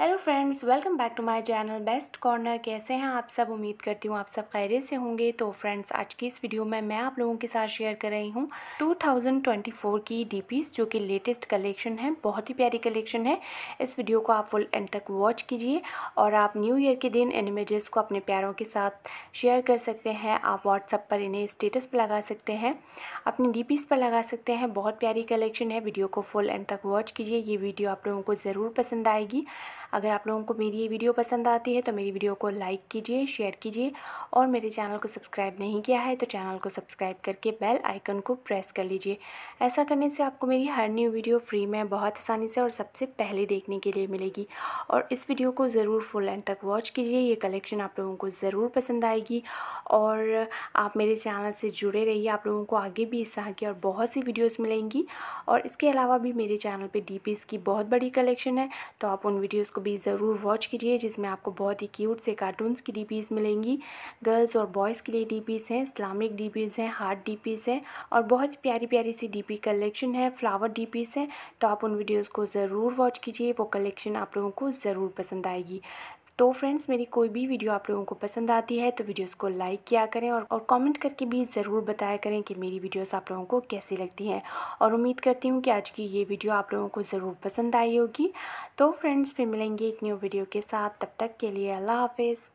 hello friends welcome back to my channel best corner कैसे हैं आप सब उम्मीद करती हूँ आप सब खैरे से होंगे तो फ्रेंड्स आज की इस वीडियो में मैं आप लोगों के साथ शेयर कर रही हूँ 2024 की डीपीस जो कि लेटेस्ट कलेक्शन है बहुत ही प्यारी कलेक्शन है इस वीडियो को आप फुल एंड तक वॉच कीजिए और आप न्यू ईयर के दिन इन इमेजेस को अपने प्यारों के साथ शेयर कर सकते हैं आप व्हाट्सअप पर इन्हें स्टेटस पर लगा सकते हैं अपनी डी पर लगा सकते हैं बहुत प्यारी कलेक्शन है वीडियो को फुल एंड तक वॉच कीजिए ये वीडियो आप लोगों को ज़रूर पसंद आएगी अगर आप लोगों को मेरी ये वीडियो पसंद आती है तो मेरी वीडियो को लाइक कीजिए शेयर कीजिए और मेरे चैनल को सब्सक्राइब नहीं किया है तो चैनल को सब्सक्राइब करके बेल आइकन को प्रेस कर लीजिए ऐसा करने से आपको मेरी हर न्यू वीडियो फ्री में बहुत आसानी से और सबसे पहले देखने के लिए मिलेगी और इस वीडियो को ज़रूर फुल एंड तक वॉच कीजिए ये कलेक्शन आप लोगों को ज़रूर पसंद आएगी और आप मेरे चैनल से जुड़े रहिए आप लोगों को आगे भी इस तरह की और बहुत सी वीडियोज़ मिलेंगी और इसके अलावा भी मेरे चैनल पर डी की बहुत बड़ी कलेक्शन है तो आप उन वीडियोज़ उसको भी ज़रूर वॉच कीजिए जिसमें आपको बहुत ही क्यूट से कार्टून्स की डीपीज़ मिलेंगी गर्ल्स और बॉयज़ के लिए डीपीज़ हैं इस्लामिक डीपीज़ हैं हार्ट डीपीज़ हैं और बहुत ही प्यारी प्यारी सी डीपी कलेक्शन है फ्लावर डीपीज़ हैं तो आप उन वीडियोज़ को ज़रूर वॉच कीजिए वो कलेक्शन आप लोगों को ज़रूर पसंद आएगी तो फ्रेंड्स मेरी कोई भी वीडियो आप लोगों को पसंद आती है तो वीडियोस को लाइक किया करें और, और कमेंट करके भी ज़रूर बताया करें कि मेरी वीडियोस आप लोगों को कैसी लगती हैं और उम्मीद करती हूँ कि आज की ये वीडियो आप लोगों को ज़रूर पसंद आई होगी तो फ्रेंड्स फिर मिलेंगे एक न्यू वीडियो के साथ तब तक के लिए अल्लाह हाफिज़